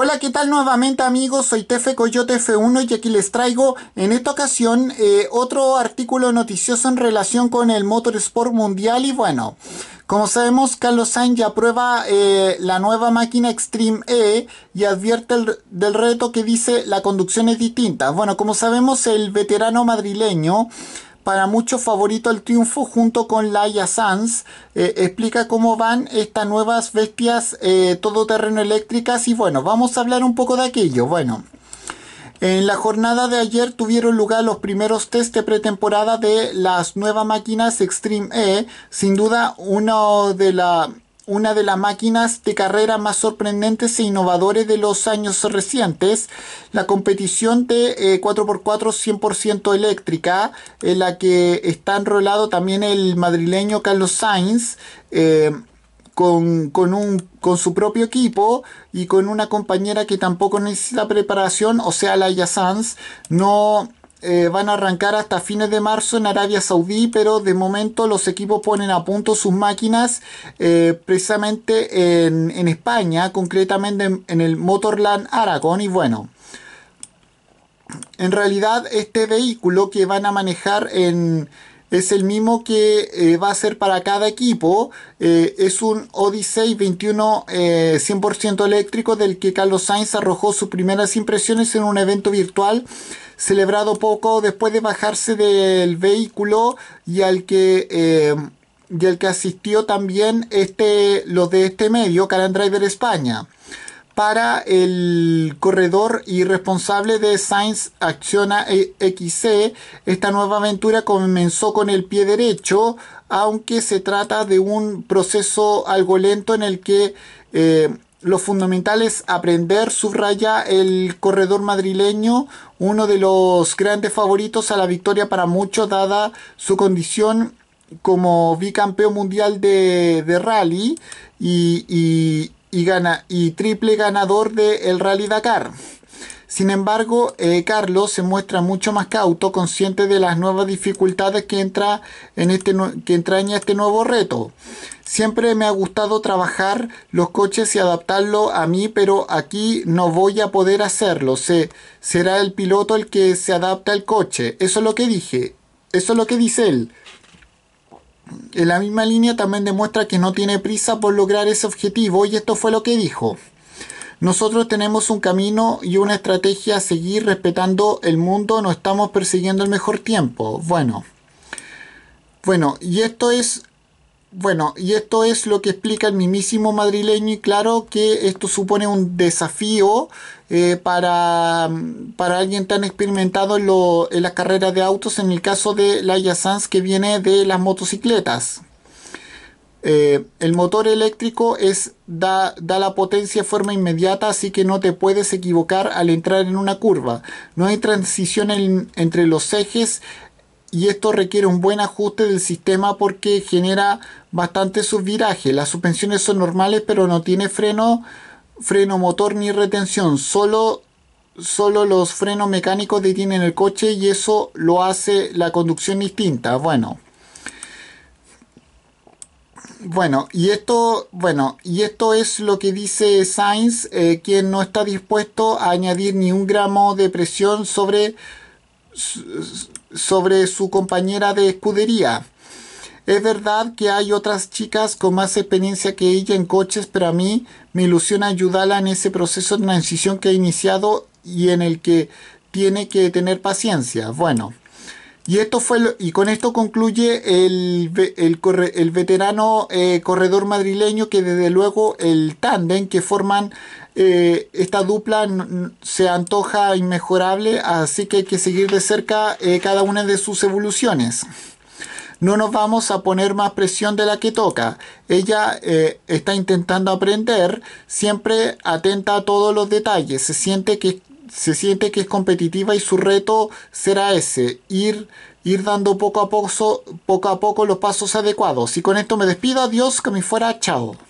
Hola, ¿qué tal nuevamente amigos? Soy Tefe Coyote F1 y aquí les traigo en esta ocasión eh, otro artículo noticioso en relación con el Motorsport Mundial y bueno, como sabemos Carlos Sainz ya prueba eh, la nueva máquina Extreme E y advierte del reto que dice la conducción es distinta. Bueno, como sabemos el veterano madrileño para muchos favorito el triunfo junto con Laia Sanz. Eh, explica cómo van estas nuevas bestias todo eh, todoterreno eléctricas y bueno, vamos a hablar un poco de aquello. Bueno, en la jornada de ayer tuvieron lugar los primeros test de pretemporada de las nuevas máquinas Extreme E, sin duda uno de la una de las máquinas de carrera más sorprendentes e innovadores de los años recientes, la competición de 4x4 eh, 100% eléctrica, en la que está enrolado también el madrileño Carlos Sainz. Eh, con, un, con su propio equipo y con una compañera que tampoco necesita preparación, o sea, Laia Sanz, no, eh, van a arrancar hasta fines de marzo en Arabia Saudí, pero de momento los equipos ponen a punto sus máquinas eh, precisamente en, España, concretamente en, en, el Motorland Aragón. Y bueno, en realidad este vehículo que van a manejar en, es el mismo que eh, va a ser para cada equipo. Eh, es un Odyssey 21 100% eh, eléctrico del que Carlos Sainz arrojó sus primeras impresiones en un evento virtual celebrado poco después de bajarse del vehículo y al que, que asistió también este, los de este medio, and Driver España para el corredor responsable de Sainz Acciona XC. Esta nueva aventura comenzó con el pie derecho, aunque se trata de un proceso algo lento en el que eh, lo fundamental es aprender, subraya el corredor madrileño, uno de los grandes favoritos a la victoria para muchos, dada su condición como bicampeón mundial de, rally y y, triple ganador del Rally Dakar. Sin embargo, eh, Carlos se muestra mucho más cauto, consciente de las nuevas dificultades que, entra en este, que entraña este nuevo reto. Siempre me ha gustado trabajar los coches y adaptarlo a mí, pero aquí no voy a poder hacerlo. Se, será el piloto el que se adapta al coche. Eso es lo que dije. Eso es lo que dice él. En eh, la misma línea también demuestra que no tiene prisa por lograr ese objetivo y esto fue lo que dijo. Nosotros tenemos un camino y una estrategia a seguir respetando el mundo, no estamos persiguiendo el mejor tiempo. Bueno, bueno, y esto es bueno, y esto es lo que explica el mismísimo madrileño y claro que esto supone un desafío eh, para, alguien tan experimentado en, lo, en, las carreras de autos, en el caso de Laia Sanz que viene de las motocicletas. Eh, el motor eléctrico es, da, la potencia de forma inmediata, así que no te puedes equivocar al entrar en una curva. No hay transición entre los ejes y esto requiere un buen ajuste del sistema porque genera bastante subviraje. Las suspensiones son normales pero no tiene freno, freno motor ni retención, solo, solo los frenos mecánicos detienen el coche y eso lo hace la conducción distinta. Bueno, bueno, y esto, bueno, y esto es lo que dice Sainz, eh, quien no está dispuesto a añadir ni un gramo de presión sobre sobre su compañera de escudería. Es verdad que hay otras chicas con más experiencia que ella en coches, pero a mí me ilusiona ayudarla en ese proceso de transición que ha iniciado y en el que tiene que tener paciencia. Bueno, y esto fue y con esto concluye el, veterano eh, corredor madrileño que desde luego el tándem que forman eh, esta dupla se antoja inmejorable, así que hay que seguir de cerca eh, cada una de sus evoluciones. No nos vamos a poner más presión de la que toca. Ella está intentando aprender, siempre atenta a todos los detalles, se siente que se siente que es competitiva y su reto será ese, ir, ir dando poco a poco, poco a poco los pasos adecuados. Y con esto me despido, adiós, que me fuera, chao.